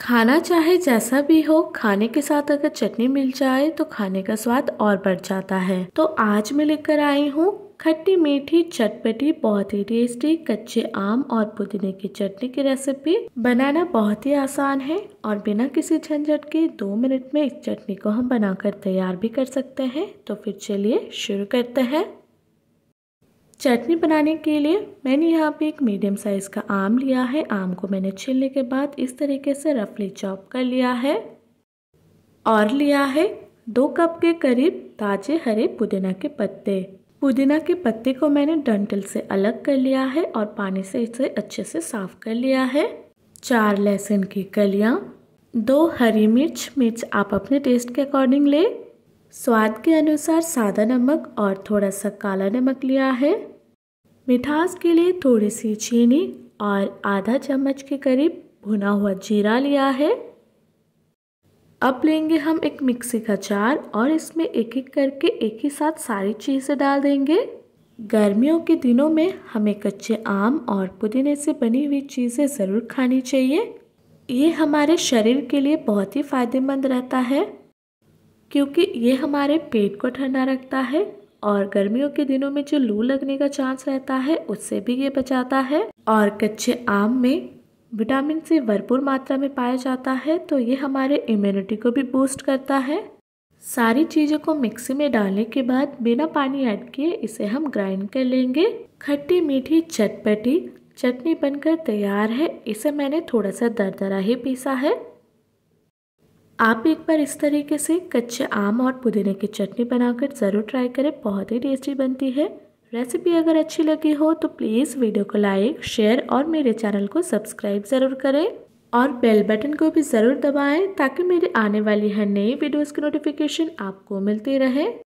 खाना चाहे जैसा भी हो खाने के साथ अगर चटनी मिल जाए तो खाने का स्वाद और बढ़ जाता है तो आज मैं लेकर आई हूँ खट्टी मीठी चटपटी बहुत ही टेस्टी कच्चे आम और पुदीने की चटनी की रेसिपी बनाना बहुत ही आसान है और बिना किसी झंझट के दो मिनट में इस चटनी को हम बनाकर तैयार भी कर सकते हैं तो फिर चलिए शुरू करते हैं चटनी बनाने के लिए मैंने यहाँ पे एक मीडियम साइज़ का आम लिया है आम को मैंने छीलने के बाद इस तरीके से रफली चॉप कर लिया है और लिया है दो कप के करीब ताजे हरे पुदीना के पत्ते पुदीना के पत्ते को मैंने डंटल से अलग कर लिया है और पानी से इसे अच्छे से साफ कर लिया है चार लहसुन की कलियाँ दो हरी मिर्च मिर्च आप अपने टेस्ट के अकॉर्डिंग लें स्वाद के अनुसार सादा नमक और थोड़ा सा काला नमक लिया है मिठास के लिए थोड़ी सी चीनी और आधा चम्मच के करीब भुना हुआ जीरा लिया है अब लेंगे हम एक मिक्सी का जार और इसमें एक एक करके एक ही साथ सारी चीज़ें डाल देंगे गर्मियों के दिनों में हमें कच्चे आम और पुदीने से बनी हुई चीज़ें ज़रूर खानी चाहिए ये हमारे शरीर के लिए बहुत ही फ़ायदेमंद रहता है क्योंकि ये हमारे पेट को ठंडा रखता है और गर्मियों के दिनों में जो लू लगने का चांस रहता है उससे भी ये बचाता है और कच्चे आम में विटामिन सी भरपूर मात्रा में पाया जाता है तो ये हमारे इम्यूनिटी को भी बूस्ट करता है सारी चीज़ों को मिक्सी में डालने के बाद बिना पानी ऐड किए इसे हम ग्राइंड कर लेंगे खट्टी मीठी चटपटी चटनी बनकर तैयार है इसे मैंने थोड़ा सा दरदरा ही पीसा है आप एक बार इस तरीके से कच्चे आम और पुदीने की चटनी बनाकर ज़रूर ट्राई करें बहुत ही टेस्टी बनती है रेसिपी अगर अच्छी लगी हो तो प्लीज़ वीडियो को लाइक शेयर और मेरे चैनल को सब्सक्राइब ज़रूर करें और बेल बटन को भी ज़रूर दबाएं ताकि मेरी आने वाली हर नई वीडियोस की नोटिफिकेशन आपको मिलती रहे